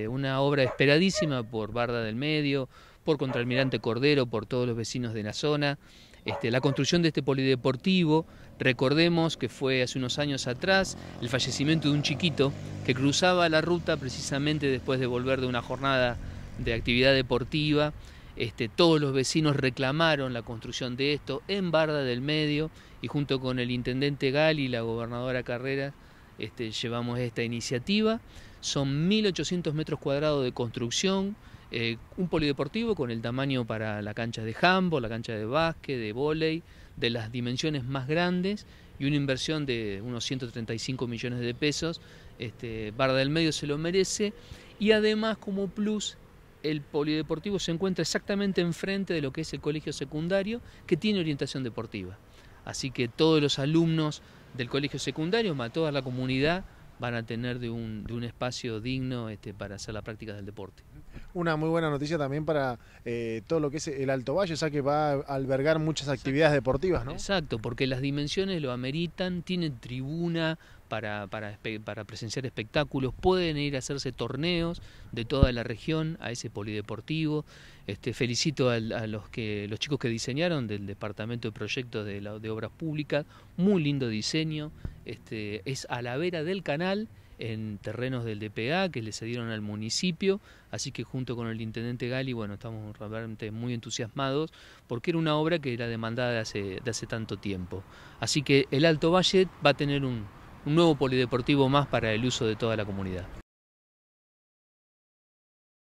Eh, una obra esperadísima por Barda del Medio, por Contralmirante Cordero, por todos los vecinos de la zona. Este, la construcción de este polideportivo, recordemos que fue hace unos años atrás el fallecimiento de un chiquito que cruzaba la ruta precisamente después de volver de una jornada de actividad deportiva. Este, todos los vecinos reclamaron la construcción de esto en Barda del Medio y junto con el intendente Gali y la gobernadora Carrera este, llevamos esta iniciativa. Son 1.800 metros cuadrados de construcción, eh, un polideportivo con el tamaño para la cancha de handball, la cancha de básquet, de vóley, de las dimensiones más grandes y una inversión de unos 135 millones de pesos. Este, Barra del Medio se lo merece y además como plus el polideportivo se encuentra exactamente enfrente de lo que es el colegio secundario que tiene orientación deportiva. Así que todos los alumnos del colegio secundario, mató a la comunidad van a tener de un, espacio digno este, para hacer la práctica del deporte. Una muy buena noticia también para eh, todo lo que es el Alto Valle, sea que va a albergar muchas actividades deportivas, ¿no? Exacto, porque las dimensiones lo ameritan, tienen tribuna para, presenciar espectáculos, pueden ir a hacerse torneos de toda la región a ese polideportivo. Este, felicito a, los, que, los chicos que diseñaron del Departamento de Proyectos de, de Obras Públicas, muy lindo diseño, este, es a la vera del canal, en terrenos del DPA que le cedieron al municipio, así que junto con el intendente Gali, bueno, estamos realmente muy entusiasmados porque era una obra que era demandada de hace, tanto tiempo. Así que el Alto Valle va a tener un nuevo polideportivo más para el uso de toda la comunidad.